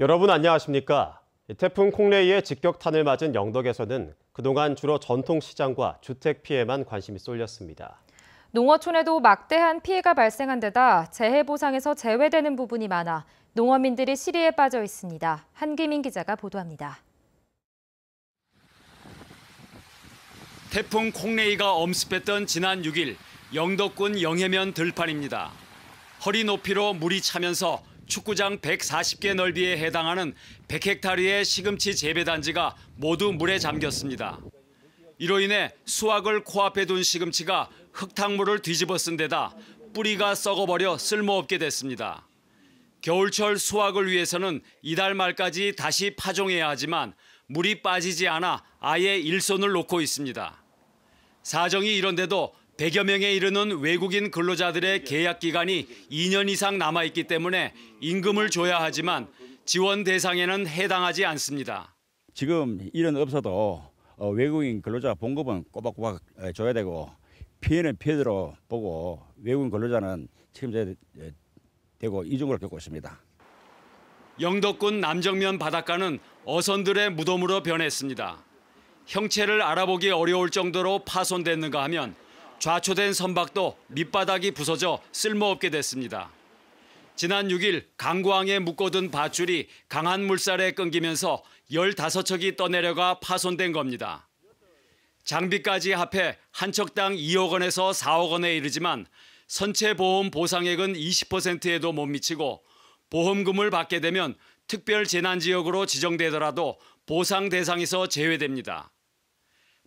여러분 안녕하십니까? 태풍 콩레이의 직격탄을 맞은 영덕에서는 그동안 주로 전통시장과 주택 피해만 관심이 쏠렸습니다. 농어촌에도 막대한 피해가 발생한 데다 재해 보상에서 제외되는 부분이 많아 농어민들이 시리에 빠져 있습니다. 한기민 기자가 보도합니다. 태풍 콩레이가 엄습했던 지난 6일 영덕군 영해면 들판입니다. 허리 높이로 물이 차면서 축구장 140개 넓이에 해당하는 100헥타르의 시금치 재배 단지가 모두 물에 잠겼습니다. 이로 인해 수확을 코앞에 둔 시금치가 흙탕물을 뒤집어 쓴 데다 뿌리가 썩어버려 쓸모없게 됐습니다. 겨울철 수확을 위해서는 이달 말까지 다시 파종해야 하지만 물이 빠지지 않아 아예 일손을 놓고 있습니다. 사정이 이런데도 100여 명에 이르는 외국인 근로자들의 계약 기간이 2년 이상 남아있기 때문에 임금을 줘야 하지만 지원 대상에는 해당하지 않습니다. 지금 일은 없어도 어, 외국인 근로자 봉급은 꼬박꼬박 줘야 되고 피해는 피해대로 보고 외국인 근로자는 책임져야 되고 이중을 겪고 있습니다. 영덕군 남정면 바닷가는 어선들의 무덤으로 변했습니다. 형체를 알아보기 어려울 정도로 파손됐는가 하면 좌초된 선박도 밑바닥이 부서져 쓸모없게 됐습니다. 지난 6일 강구항에 묶어둔 밧줄이 강한 물살에 끊기면서 15척이 떠내려가 파손된 겁니다. 장비까지 합해 한 척당 2억 원에서 4억 원에 이르지만 선체 보험 보상액은 20%에도 못 미치고 보험금을 받게 되면 특별 재난 지역으로 지정되더라도 보상 대상에서 제외됩니다.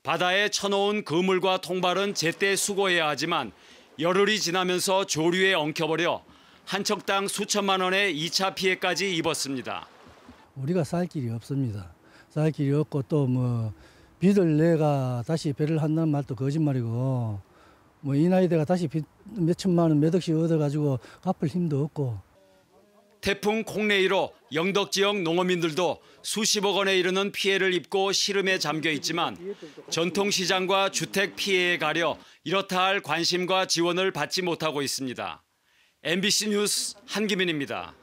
바다에 쳐놓은 그물과 통발은 제때 수거해야 하지만 열흘이 지나면서 조류에 엉켜버려 한 척당 수천만 원의 2차 피해까지 입었습니다. 우리가 쌀 길이 없습니다. 쌀 길이 없고 또뭐 빚을 내가 다시 배를 한다는 말도 거짓말이고 뭐 이 나이 대가 다시 빚몇 천만 원몇 억씩 얻어가지고 갚을 힘도 없고 태풍 콩레이로 영덕 지역 농어민들도 수십억 원에 이르는 피해를 입고 시름에 잠겨 있지만 전통시장과 주택 피해에 가려 이렇다 할 관심과 지원을 받지 못하고 있습니다. MBC 뉴스 한기민입니다.